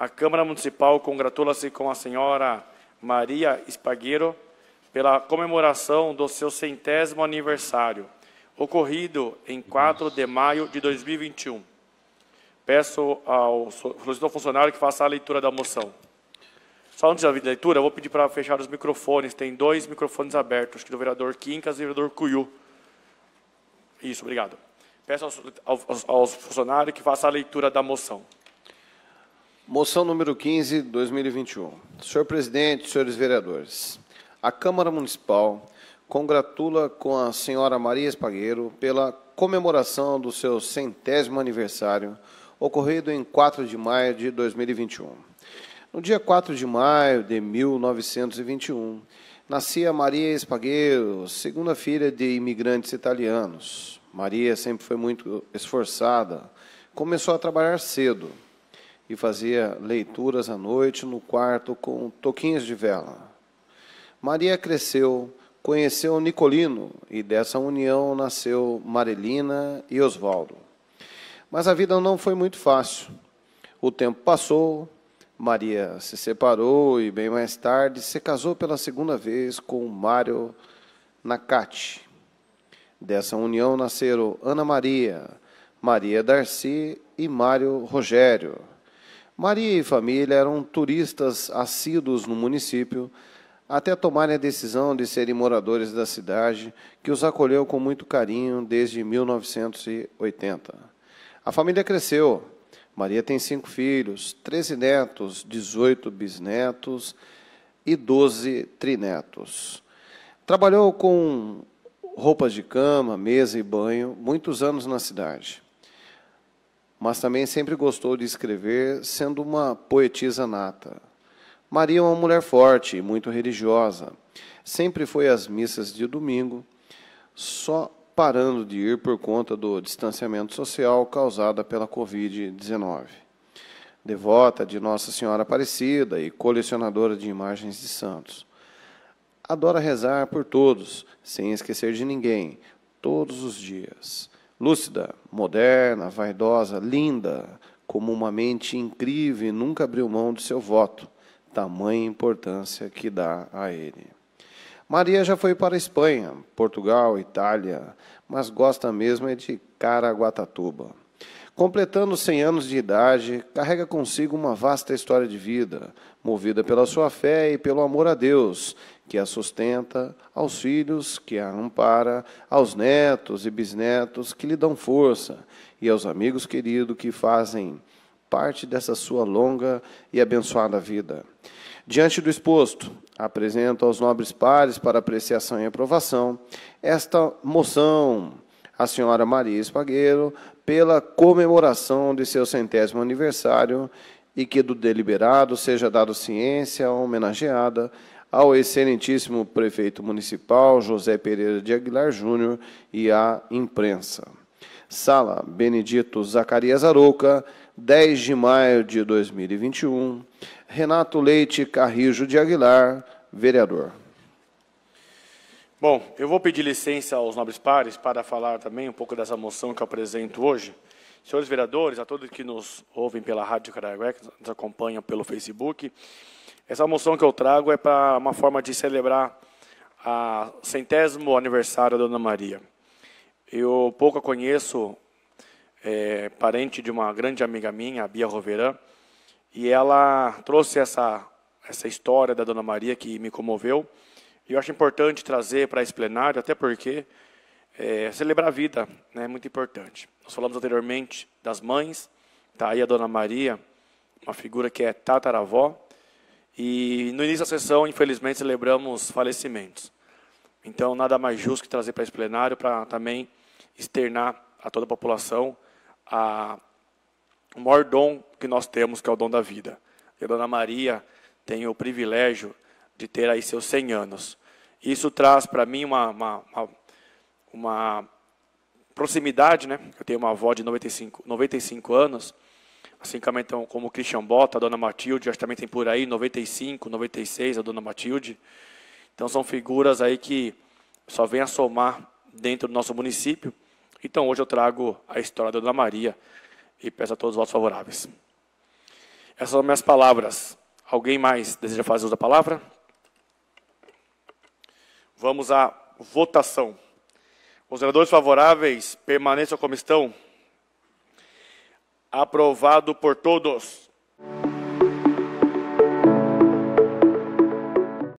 A Câmara Municipal congratula-se com a senhora Maria Espagueiro pela comemoração do seu centésimo aniversário, ocorrido em 4 de maio de 2021. Peço ao solicito funcionário que faça a leitura da moção. Só antes da leitura, eu vou pedir para fechar os microfones. Tem dois microfones abertos, que do vereador Quincas e do vereador Cuiu. Isso, obrigado. Peço aos, aos, aos funcionários que faça a leitura da moção. Moção número 15, 2021. Senhor presidente, senhores vereadores, a Câmara Municipal congratula com a senhora Maria Espagueiro pela comemoração do seu centésimo aniversário, ocorrido em 4 de maio de 2021. No dia 4 de maio de 1921, nascia Maria Espagueiro, segunda filha de imigrantes italianos. Maria sempre foi muito esforçada, começou a trabalhar cedo e fazia leituras à noite no quarto com toquinhos de vela. Maria cresceu, conheceu Nicolino e dessa união nasceu Marilina e Oswaldo. Mas a vida não foi muito fácil. O tempo passou, Maria se separou e, bem mais tarde, se casou pela segunda vez com Mário Nakati. Dessa união nasceram Ana Maria, Maria Darcy e Mário Rogério. Maria e família eram turistas assíduos no município, até tomarem a decisão de serem moradores da cidade, que os acolheu com muito carinho desde 1980. A família cresceu. Maria tem cinco filhos, 13 netos, 18 bisnetos e 12 trinetos. Trabalhou com roupas de cama, mesa e banho muitos anos na cidade mas também sempre gostou de escrever, sendo uma poetisa nata. Maria é uma mulher forte e muito religiosa. Sempre foi às missas de domingo, só parando de ir por conta do distanciamento social causado pela Covid-19. Devota de Nossa Senhora Aparecida e colecionadora de imagens de santos. Adora rezar por todos, sem esquecer de ninguém, todos os dias. Lúcida, moderna, vaidosa, linda, como uma mente incrível e nunca abriu mão de seu voto, tamanha importância que dá a ele. Maria já foi para Espanha, Portugal, Itália, mas gosta mesmo é de Caraguatatuba. Completando 100 anos de idade, carrega consigo uma vasta história de vida, movida pela sua fé e pelo amor a Deus, que a sustenta, aos filhos, que a ampara, aos netos e bisnetos, que lhe dão força, e aos amigos queridos que fazem parte dessa sua longa e abençoada vida. Diante do exposto, apresento aos nobres pares para apreciação e aprovação esta moção à senhora Maria Espagueiro pela comemoração de seu centésimo aniversário e que do deliberado seja dado ciência homenageada ao excelentíssimo prefeito municipal José Pereira de Aguilar Júnior e à imprensa. Sala Benedito Zacarias Arouca, 10 de maio de 2021. Renato Leite Carrijo de Aguilar, vereador. Bom, eu vou pedir licença aos nobres pares para falar também um pouco dessa moção que eu apresento hoje. Senhores vereadores, a todos que nos ouvem pela Rádio Caraguá, que nos acompanham pelo Facebook, essa moção que eu trago é para uma forma de celebrar o centésimo aniversário da Dona Maria. Eu pouco a conheço, é, parente de uma grande amiga minha, a Bia Roverã, e ela trouxe essa, essa história da Dona Maria que me comoveu. E eu acho importante trazer para esse plenário, até porque é, celebrar a vida né, é muito importante. Nós falamos anteriormente das mães, tá aí a Dona Maria, uma figura que é tataravó, e no início da sessão, infelizmente, celebramos falecimentos. Então, nada mais justo que trazer para esse plenário para também externar a toda a população a, o maior dom que nós temos, que é o dom da vida. E a Dona Maria tem o privilégio de ter aí seus 100 anos. Isso traz para mim uma, uma uma proximidade, né? Eu tenho uma avó de 95, 95 anos, assim como, então, como o Christian Bota, a dona Matilde, acho que também tem por aí, 95, 96, a dona Matilde. Então são figuras aí que só vêm a somar dentro do nosso município. Então hoje eu trago a história da Dona Maria e peço a todos os votos favoráveis. Essas são minhas palavras. Alguém mais deseja fazer uso da palavra? Vamos à votação. Os vereadores favoráveis permaneçam como estão. Aprovado por todos.